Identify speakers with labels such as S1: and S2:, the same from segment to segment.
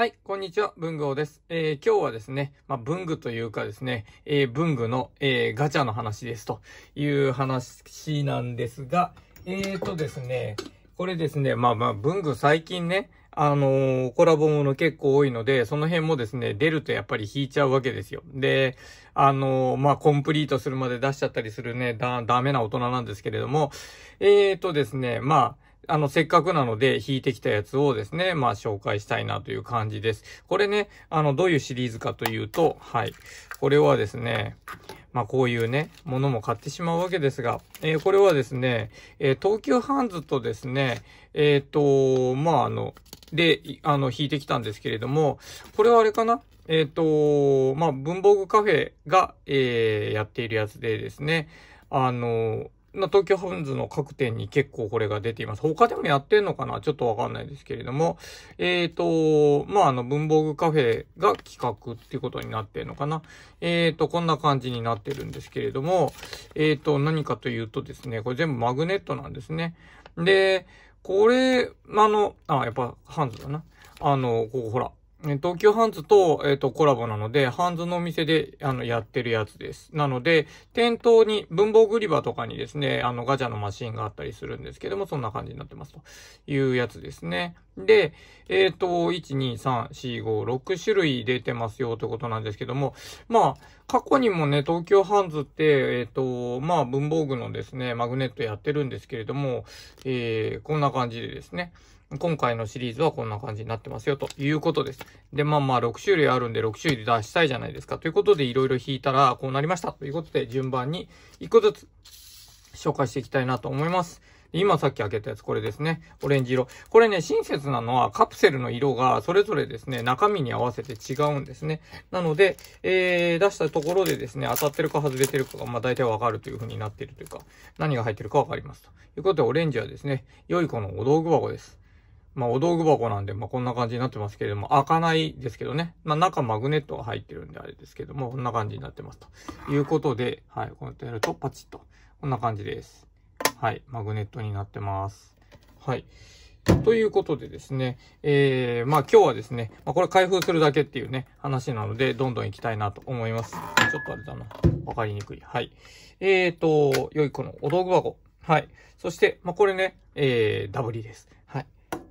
S1: はい、こんにちは、文具王です。えー、今日はですね、まあ、文具というかですね、えー、文具の、えー、ガチャの話ですという話なんですが、えーとですね、これですね、まあまあ、文具最近ね、あのー、コラボもの結構多いので、その辺もですね、出るとやっぱり引いちゃうわけですよ。で、あのー、まあ、コンプリートするまで出しちゃったりするね、だ、ダメな大人なんですけれども、えーとですね、まあ、あの、せっかくなので弾いてきたやつをですね、まあ紹介したいなという感じです。これね、あの、どういうシリーズかというと、はい。これはですね、まあこういうね、ものも買ってしまうわけですが、えー、これはですね、えー、東急ハンズとですね、えっ、と、まああの、で、あの、弾いてきたんですけれども、これはあれかなえっ、と、まあ、文房具カフェが、えやっているやつでですね、あの、まあ、東京ハンズの各店に結構これが出ています。他でもやってんのかなちょっとわかんないですけれども。えっ、ー、と、まあ、あの、文房具カフェが企画っていうことになってるのかなえっ、ー、と、こんな感じになってるんですけれども、えっ、ー、と、何かというとですね、これ全部マグネットなんですね。で、これ、あの、あ、やっぱハンズだな。あの、ここほら、東急ハンズと、えー、と、コラボなので、ハンズのお店で、あの、やってるやつです。なので、店頭に、文房具売り場とかにですね、あの、ガチャのマシンがあったりするんですけども、そんな感じになってますというやつですね。で、えっ、ー、と、1、2、3、4、5、6種類出てますよということなんですけども、まあ、過去にもね、東京ハンズって、えっ、ー、と、まあ、文房具のですね、マグネットやってるんですけれども、えー、こんな感じでですね。今回のシリーズはこんな感じになってますよということです。で、まあまあ6種類あるんで6種類で出したいじゃないですか。ということでいろいろ引いたらこうなりましたということで順番に1個ずつ紹介していきたいなと思います。今さっき開けたやつ、これですね。オレンジ色。これね、親切なのはカプセルの色がそれぞれですね、中身に合わせて違うんですね。なので、えー、出したところでですね、当たってるか外れてるかが、まあ大体わかるという風になっているというか、何が入ってるかわかります。ということで、オレンジはですね、良い子のお道具箱です。まあ、お道具箱なんで、まあ、こんな感じになってますけれども、開かないですけどね。まあ、中マグネットが入ってるんであれですけども、こんな感じになってます。ということで、はい、こうやってやるとパチッと。こんな感じです。はい、マグネットになってます。はい。ということでですね、えー、まあ今日はですね、まあこれ開封するだけっていうね、話なので、どんどん行きたいなと思います。ちょっとあれだな。わかりにくい。はい。えーと、良いこのお道具箱。はい。そして、まあこれね、えー、ダブリです。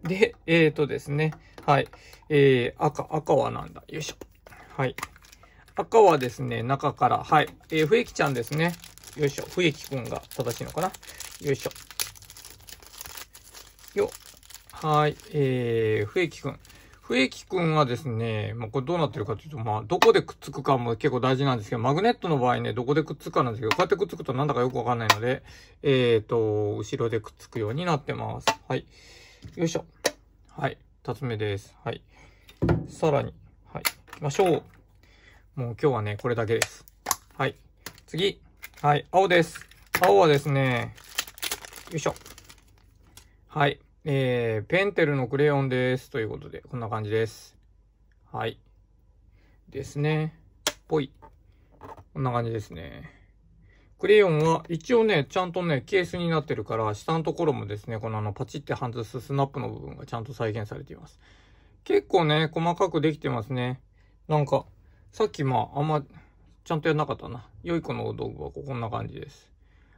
S1: で、えっ、ー、とですね。はい。えー、赤、赤はなんだよいしょ。はい。赤はですね、中から、はい。えー、ふえきちゃんですね。よいしょ。ふえきくんが正しいのかなよいしょ。よ。はい。えー、ふえきくん。ふえきくんはですね、まあ、これどうなってるかというと、まあ、どこでくっつくかも結構大事なんですけど、マグネットの場合ね、どこでくっつくかなんですけど、こうやってくっつくとなんだかよくわかんないので、えっ、ー、と、後ろでくっつくようになってます。はい。よいしょ。はい。2つ目です。はい。さらに、はい。行きましょう。もう今日はね、これだけです。はい。次。はい。青です。青はですね、よいしょ。はい。えー、ペンテルのクレヨンです。ということで、こんな感じです。はい。ですね。ぽい。こんな感じですね。クレヨンは一応ね、ちゃんとね、ケースになってるから、下のところもですね、このあの、パチって外すスナップの部分がちゃんと再現されています。結構ね、細かくできてますね。なんか、さっきまあ、あんま、ちゃんとやんなかったな。良い子のお道具箱、こんな感じです。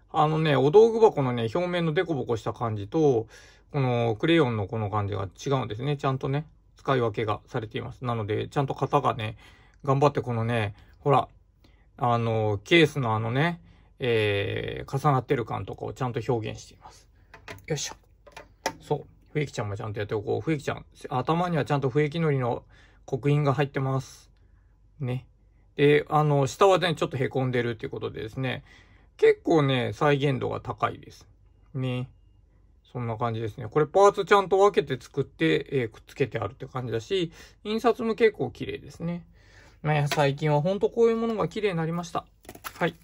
S1: あのね、お道具箱のね、表面のデコボコした感じと、このクレヨンのこの感じが違うんですね。ちゃんとね、使い分けがされています。なので、ちゃんと型がね、頑張ってこのね、ほら、あの、ケースのあのね、えー、重なってる感とかをちゃんと表現しています。よいしょ。そう。笛木ちゃんもちゃんとやっておこう。笛木ちゃん、頭にはちゃんと笛木のりの刻印が入ってます。ね。で、あの、下はね、ちょっと凹んでるっていうことでですね、結構ね、再現度が高いです。ね。そんな感じですね。これパーツちゃんと分けて作って、えー、くっつけてあるって感じだし、印刷も結構綺麗ですね。まあ、最近はほんとこういうものが綺麗になりました。はい。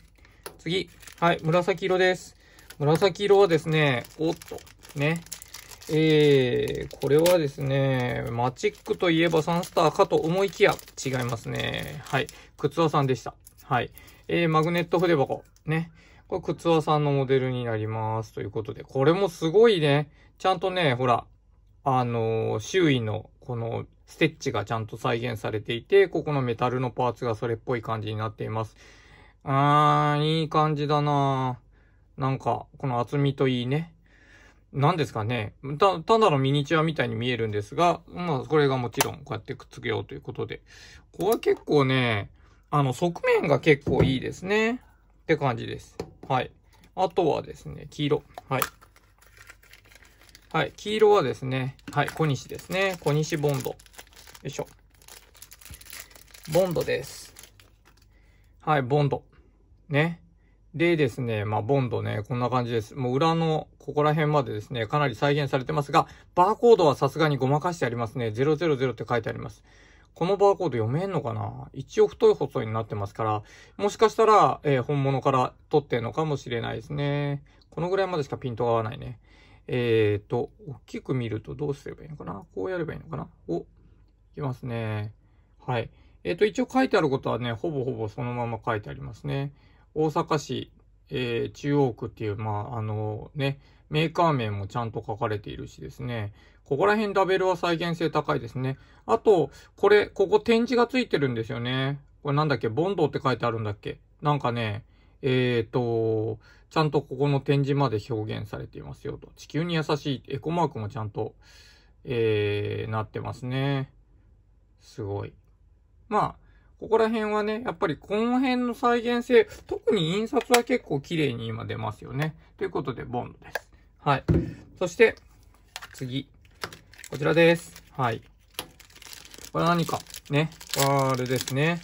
S1: 次。はい、紫色です。紫色はですね、おっと、ね。えー、これはですね、マチックといえばサンスターかと思いきや、違いますね。はい。くつわさんでした。はい。えー、マグネット筆箱。ね。これ、くつわさんのモデルになります。ということで、これもすごいね。ちゃんとね、ほら、あのー、周囲の、この、ステッチがちゃんと再現されていて、ここのメタルのパーツがそれっぽい感じになっています。あー、いい感じだななんか、この厚みといいね。何ですかねた、ただのミニチュアみたいに見えるんですが、まあ、これがもちろん、こうやってくっつけようということで。ここは結構ね、あの、側面が結構いいですね。って感じです。はい。あとはですね、黄色。はい。はい。黄色はですね、はい。小西ですね。小西ボンド。よいしょ。ボンドです。はい、ボンド。ね。でですね、まあ、ボンドね、こんな感じです。もう裏のここら辺までですね、かなり再現されてますが、バーコードはさすがにごまかしてありますね。000って書いてあります。このバーコード読めんのかな一応太い細いになってますから、もしかしたら、えー、本物から撮ってんのかもしれないですね。このぐらいまでしかピントが合わないね。えーと、大きく見るとどうすればいいのかなこうやればいいのかなお、いきますね。はい。えっ、と、一応書いてあることはね、ほぼほぼそのまま書いてありますね。大阪市、えー、中央区っていう、まあ、あのね、メーカー名もちゃんと書かれているしですね。ここら辺ラベルは再現性高いですね。あと、これ、ここ展示がついてるんですよね。これなんだっけボンドって書いてあるんだっけなんかね、えっ、ー、と、ちゃんとここの展示まで表現されていますよと。地球に優しいエコマークもちゃんと、えー、なってますね。すごい。まあ、ここら辺はね、やっぱりこの辺の再現性、特に印刷は結構綺麗に今出ますよね。ということで、ボンドです。はい。そして、次。こちらです。はい。これ何か。ね。あれですね。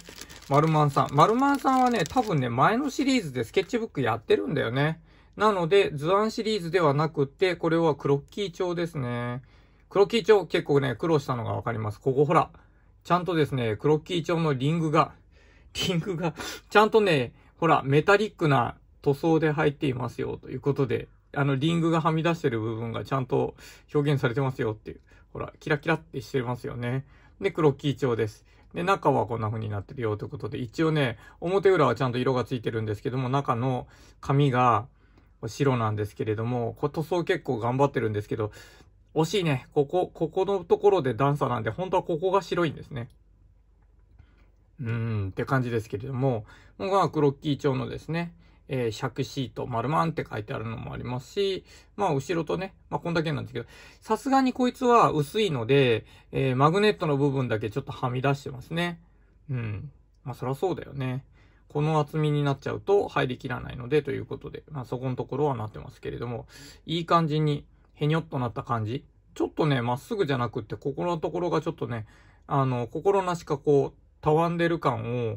S1: マルマンさん。マルマンさんはね、多分ね、前のシリーズでスケッチブックやってるんだよね。なので、図案シリーズではなくって、これはクロッキー帳ですね。クロッキー帳、結構ね、苦労したのがわかります。ここほら。ちゃんとですね、クロッキー調のリングが、リングがちゃんとね、ほら、メタリックな塗装で入っていますよ、ということで、あの、リングがはみ出してる部分がちゃんと表現されてますよっていう。ほら、キラキラってしてますよね。で、クロッキー調です。で、中はこんな風になってるよということで、一応ね、表裏はちゃんと色がついてるんですけども、中の紙が白なんですけれども、塗装結構頑張ってるんですけど、惜しいね。ここ、ここのところで段差なんで、本当はここが白いんですね。うーん、って感じですけれども、こがクロッキー調のですね、えー、尺シート、丸マンって書いてあるのもありますし、まあ、後ろとね、まあ、こんだけなんですけど、さすがにこいつは薄いので、えー、マグネットの部分だけちょっとはみ出してますね。うん。まあ、そらそうだよね。この厚みになっちゃうと入りきらないので、ということで、まあ、そこのところはなってますけれども、いい感じに、へにょっとなった感じ。ちょっとね、まっすぐじゃなくって、ここのところがちょっとね、あの、心なしかこう、たわんでる感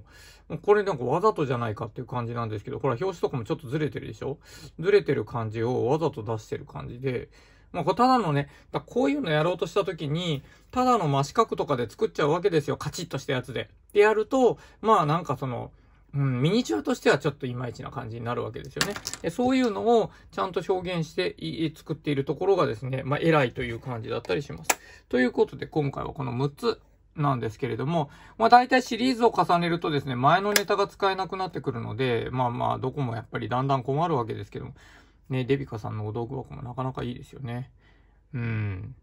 S1: を、これなんかわざとじゃないかっていう感じなんですけど、ほら、表紙とかもちょっとずれてるでしょずれてる感じをわざと出してる感じで、まあ、こただのね、だこういうのやろうとした時に、ただの真四角とかで作っちゃうわけですよ。カチッとしたやつで。でやると、まあなんかその、うん、ミニチュアとしてはちょっといまいちな感じになるわけですよね。でそういうのをちゃんと表現して作っているところがですね、まあ、偉いという感じだったりします。ということで、今回はこの6つなんですけれども、まあ大体シリーズを重ねるとですね、前のネタが使えなくなってくるので、まあまあ、どこもやっぱりだんだん困るわけですけども、ね、デビカさんのお道具箱もなかなかいいですよね。うん。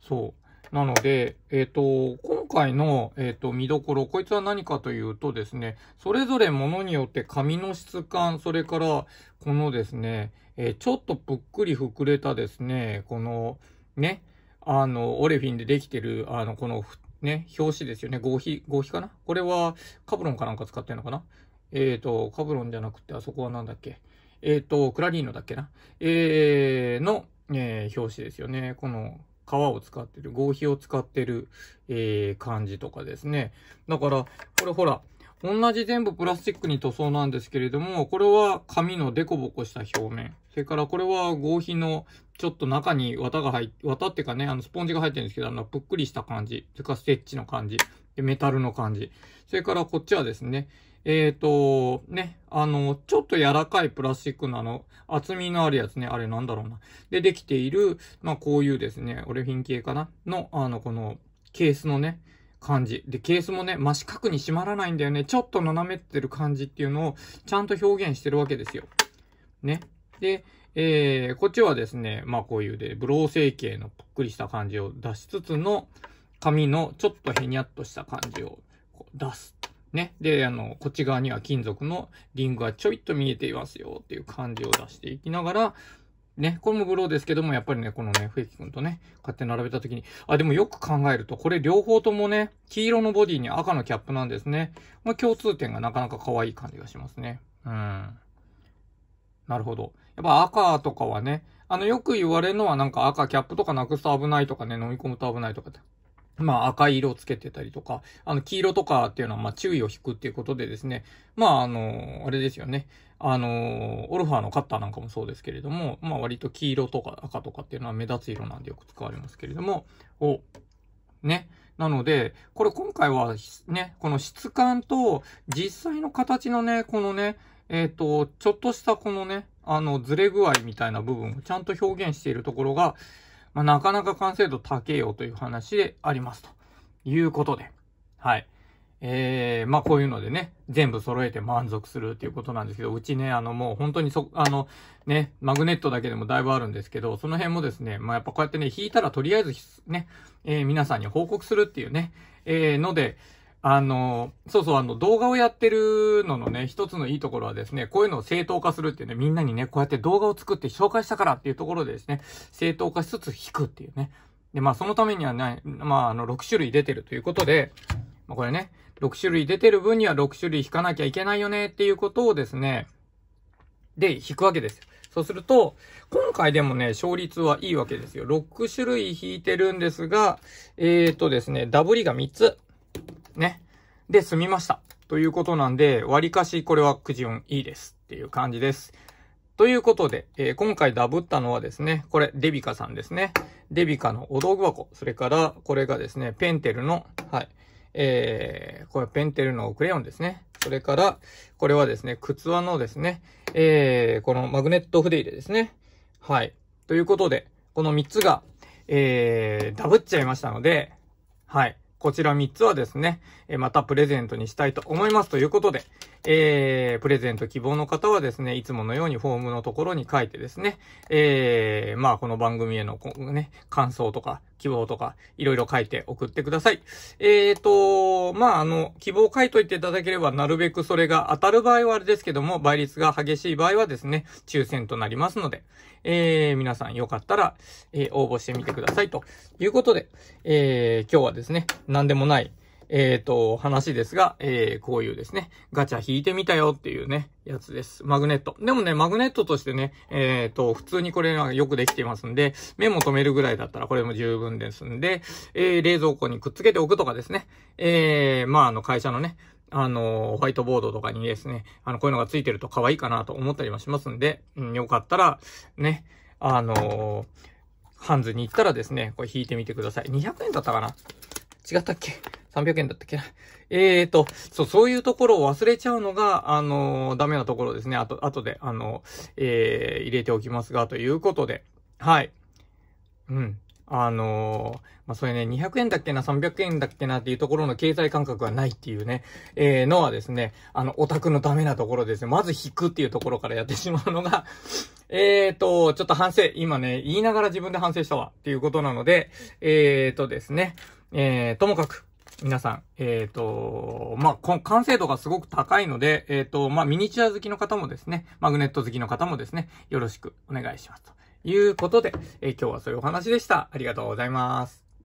S1: そう。なので、えっ、ー、と、回の、えっ、ー、と、見どころ、こいつは何かというとですね、それぞれものによって紙の質感、それから、このですね、えー、ちょっとぷっくり膨れたですね、この、ね、あの、オレフィンでできてる、あの、この、ね、表紙ですよね。合皮、合皮かなこれは、カブロンかなんか使ってるのかなえっ、ー、と、カブロンじゃなくて、あそこはなんだっけえっ、と、クラリーノだっけなえー、の、えー、表紙ですよね。この、皮を使ってる、合皮を使ってる、えー、感じとかですね。だから、これほら、同じ全部プラスチックに塗装なんですけれども、これは紙のデコボコした表面。それからこれは合皮のちょっと中に綿が入っ、綿ってかね、あのスポンジが入ってるんですけど、あのぷっくりした感じ。それからステッチの感じ。でメタルの感じ。それからこっちはですね、えっ、ー、と、ね、あの、ちょっと柔らかいプラスチックのあの、厚みのあるやつね、あれなんだろうな。で、できている、まあ、こういうですね、オレフィン系かなの、あの、この、ケースのね、感じ。で、ケースもね、真四角に締まらないんだよね。ちょっと斜めってる感じっていうのを、ちゃんと表現してるわけですよ。ね。で、えー、こっちはですね、まあこういうで、ブロー成形のぷっくりした感じを出しつつの、紙のちょっとへにゃっとした感じを出すね。で、あの、こっち側には金属のリングがちょいっと見えていますよっていう感じを出していきながら、ね、これもブローですけども、やっぱりね、このね、笛木くんとね、買って並べた時に、あ、でもよく考えると、これ両方ともね、黄色のボディに赤のキャップなんですね。まあ、共通点がなかなか可愛い感じがしますね。うん。なるほど。やっぱ赤とかはね、あの、よく言われるのはなんか赤キャップとかなくすと危ないとかね、飲み込むと危ないとかってまあ赤い色をつけてたりとか、あの黄色とかっていうのはまあ注意を引くっていうことでですね、まああの、あれですよね、あの、オルファーのカッターなんかもそうですけれども、まあ割と黄色とか赤とかっていうのは目立つ色なんでよく使われますけれども、お、ね。なので、これ今回はね、この質感と実際の形のね、このね、えっ、ー、と、ちょっとしたこのね、あの、ずれ具合みたいな部分をちゃんと表現しているところが、まあ、なかなか完成度高えよという話でありますということで、はい。えー、まあこういうのでね、全部揃えて満足するっていうことなんですけど、うちね、あのもう本当にそ、あのね、マグネットだけでもだいぶあるんですけど、その辺もですね、まあやっぱこうやってね、引いたらとりあえずね、えー、皆さんに報告するっていうね、えー、ので、あの、そうそう、あの、動画をやってるののね、一つのいいところはですね、こういうのを正当化するっていうね、みんなにね、こうやって動画を作って紹介したからっていうところでですね、正当化しつつ引くっていうね。で、まあ、そのためにはね、まあ、あの、6種類出てるということで、まあ、これね、6種類出てる分には6種類引かなきゃいけないよねっていうことをですね、で、引くわけですよ。そうすると、今回でもね、勝率はいいわけですよ。6種類引いてるんですが、えっ、ー、とですね、ダブリが3つ。ね。で、済みました。ということなんで、割かしこれはくじ運いいですっていう感じです。ということで、えー、今回ダブったのはですね、これデビカさんですね。デビカのお道具箱。それから、これがですね、ペンテルの、はい。えー、これペンテルのクレヨンですね。それから、これはですね、靴輪のですね、えー、このマグネット筆入れですね。はい。ということで、この3つが、えー、ダブっちゃいましたので、はい。こちら3つはですね、またプレゼントにしたいと思いますということで、えー、プレゼント希望の方はですね、いつものようにフォームのところに書いてですね、えー、まあ、この番組への、ね、感想とか、希望とか、いろいろ書いて送ってください。えーと、まあ、あの、希望書いといていただければ、なるべくそれが当たる場合はあれですけども、倍率が激しい場合はですね、抽選となりますので、えー、皆さんよかったら、えー、応募してみてください。ということで、えー、今日はですね、なんでもない、えっ、ー、と、話ですが、えー、こういうですね、ガチャ引いてみたよっていうね、やつです。マグネット。でもね、マグネットとしてね、えっ、ー、と、普通にこれがよくできていますんで、目も止めるぐらいだったらこれも十分ですんで、えー、冷蔵庫にくっつけておくとかですね、えー、まあ、あの、会社のね、あの、ホワイトボードとかにですね、あの、こういうのがついてると可愛いかなと思ったりもしますんで、うん、よかったら、ね、あのハンズに行ったらですね、これ引いてみてください。200円だったかな違ったっけ300円だったっけな。え えー、と、そう、そういうところを忘れちゃうのが、あのー、ダメなところですね。あと、あとで、あの、ええー、入れておきますが、ということで。はい。うん。あのまあ、それね、200円だっけな、300円だっけなっていうところの経済感覚がないっていうね、えー、のはですね、あの、オタクのダメなところですね。まず引くっていうところからやってしまうのが えーと、ちょっと反省、今ね、言いながら自分で反省したわ、っていうことなので、えーとですね、えー、ともかく、皆さん、えっ、ー、と、まあ、こ完成度がすごく高いので、えっ、ー、と、まあ、ミニチュア好きの方もですね、マグネット好きの方もですね、よろしくお願いします。ということで、えー、今日はそういうお話でした。ありがとうございます。